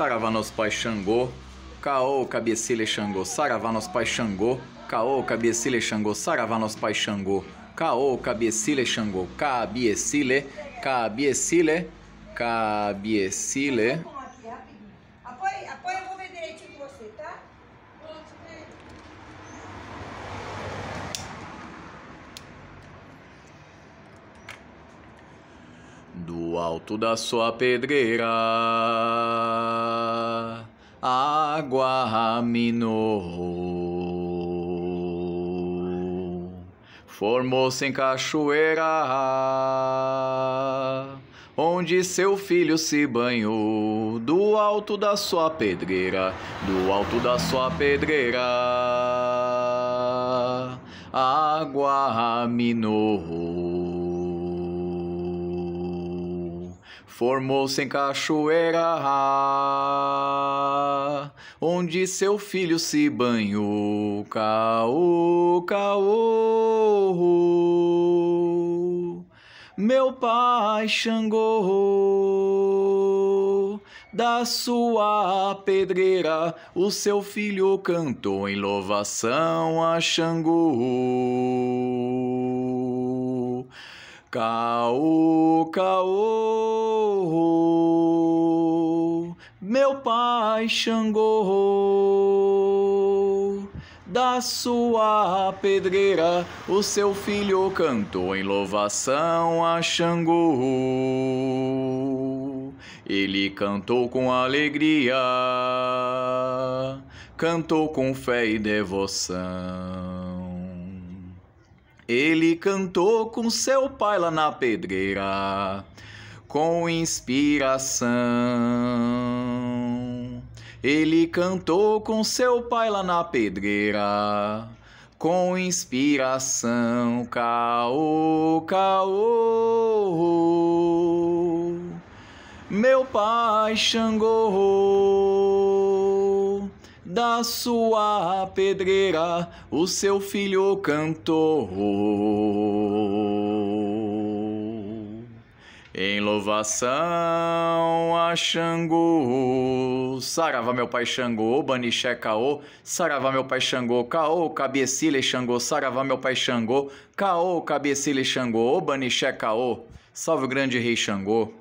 Saravá nosso pai Xangô, Caô Cabecilha Xangô, Saravá nosso pai Xangô, Caô Cabecilha Xangô, Saravá nosso pai Xangô, Caô Cabecilha Xangô, Cabiecile, Cabiecile, Cabiecile. Apoia, apoia, eu vou ver direitinho você, tá? do alto da sua pedreira. Aguaminohu formou-se em cachoeira, onde seu filho se banhou do alto da sua pedreira, do alto da sua pedreira. Água Aguaminohu formou-se em cachoeira onde seu filho se banhou. Caô, caô, meu pai Xangô. Da sua pedreira, o seu filho cantou em louvação a Xangô. Caô, caô. Meu pai Xangô, da sua pedreira, o seu filho cantou em louvação a Xangô. Ele cantou com alegria, cantou com fé e devoção. Ele cantou com seu pai lá na pedreira, com inspiração. Ele cantou com seu pai lá na pedreira, com inspiração, caô, caô. Meu pai Xangô, da sua pedreira, o seu filho cantou em louvação Xangô. sarava meu pai Xangô, Banixé Caô. sarava meu pai Xangô, Caô, Cabecilha Xangô. sarava meu pai Xangô, Caô, Cabecilha Xangô, Banixé Caô. Salve o grande rei Xangô.